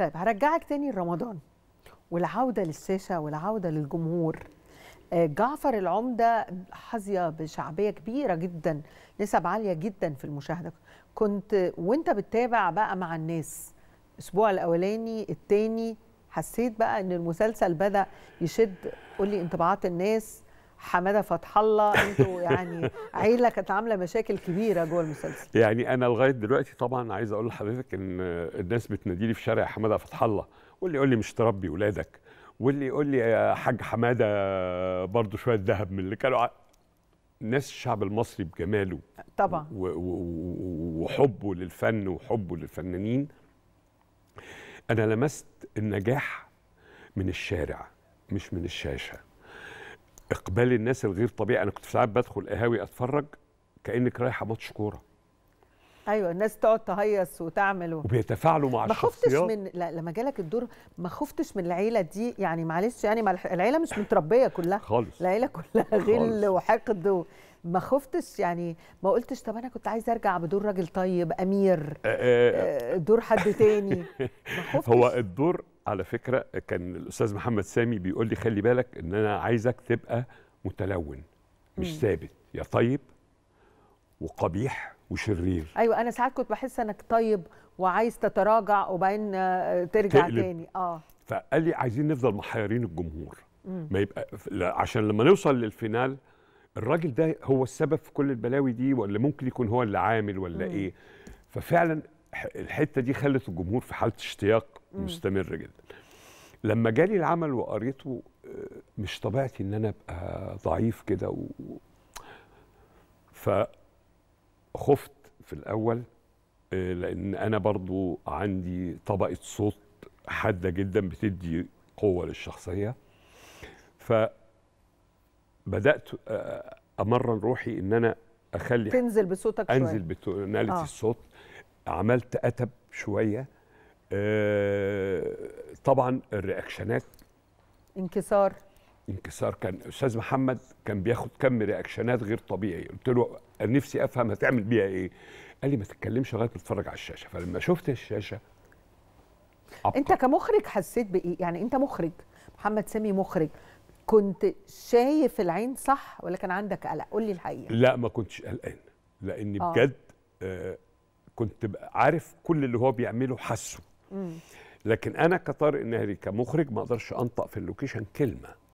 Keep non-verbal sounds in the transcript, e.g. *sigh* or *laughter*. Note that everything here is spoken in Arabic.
طيب هرجعك تاني لرمضان والعوده للشاشه والعوده للجمهور آه، جعفر العمده حظيه بشعبيه كبيره جدا نسب عاليه جدا في المشاهده كنت وانت بتتابع بقى مع الناس الاسبوع الاولاني التاني حسيت بقى ان المسلسل بدا يشد قولي انطباعات الناس حماده فتح الله انتوا يعني عيله كانت عامله مشاكل كبيره جوه المسلسل يعني انا لغايه دلوقتي طبعا عايز اقول لحضرتك ان الناس بتناديني في شارع حماده فتح الله واللي يقول لي مش تربي ولادك واللي يقول لي يا حاج حماده برضو شويه ذهب من اللي كانوا ناس الشعب المصري بجماله طبعا وحبه للفن وحبه للفنانين انا لمست النجاح من الشارع مش من الشاشه اقبال الناس الغير طبيعي انا كنت ساعات بدخل قهاوي اتفرج كانك رايحه ماتش كوره ايوه الناس تقعد تهيص وتعمل وبيتفاعلوا مع الشخصيات ما خفتش من لا لما جالك الدور ما خفتش من العيله دي يعني معلش يعني مع العيله مش متربيه كلها خالص العيله كلها غل وحقد و... ما خفتش يعني ما قلتش طب انا كنت عايز ارجع بدور راجل طيب امير دور حد تاني *laughs* ما خفتش هو الدور على فكره كان الاستاذ محمد سامي بيقول لي خلي بالك ان انا عايزك تبقى متلون مش ثابت يا طيب وقبيح وشرير ايوه انا ساعات كنت بحس انك طيب وعايز تتراجع وبعدين آه، ترجع تقلب. تاني اه فقال لي عايزين نفضل محيرين الجمهور مم. ما يبقى عشان لما نوصل للفينال الراجل ده هو السبب في كل البلاوي دي ولا ممكن يكون هو اللي عامل ولا مم. ايه ففعلا الحته دي خلت الجمهور في حاله اشتياق مستمر جدا لما جالي العمل وقريته آه، مش طبيعتي ان انا ابقى ضعيف كده و... فخفت في الاول آه، لان انا برضو عندي طبقه صوت حاده جدا بتدي قوه للشخصيه فبدات آه، امرن روحي ان انا اخلي تنزل بصوتك انزل بتوناليتي آه. الصوت عملت اتب شويه آه طبعا الرياكشنات انكسار انكسار كان استاذ محمد كان بياخد كم رياكشنات غير طبيعي قلت له نفسي افهم هتعمل بيها ايه قال لي ما تتكلمش لغايه ما تتفرج على الشاشه فلما شفت الشاشه عبقى. انت كمخرج حسيت بايه يعني انت مخرج محمد سامي مخرج كنت شايف العين صح ولا كان عندك قلق قول لي الحقيقه لا ما كنتش قلقان لاني آه. بجد آه كنت عارف كل اللي هو بيعمله حاسه لكن انا كطارق النهري كمخرج ما اقدرش انطق في اللوكيشن كلمه